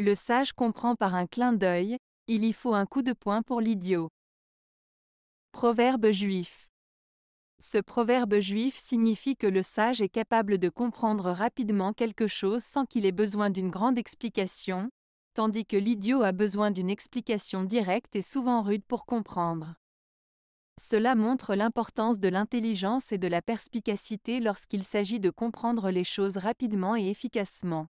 Le sage comprend par un clin d'œil, il y faut un coup de poing pour l'idiot. Proverbe juif. Ce proverbe juif signifie que le sage est capable de comprendre rapidement quelque chose sans qu'il ait besoin d'une grande explication, tandis que l'idiot a besoin d'une explication directe et souvent rude pour comprendre. Cela montre l'importance de l'intelligence et de la perspicacité lorsqu'il s'agit de comprendre les choses rapidement et efficacement.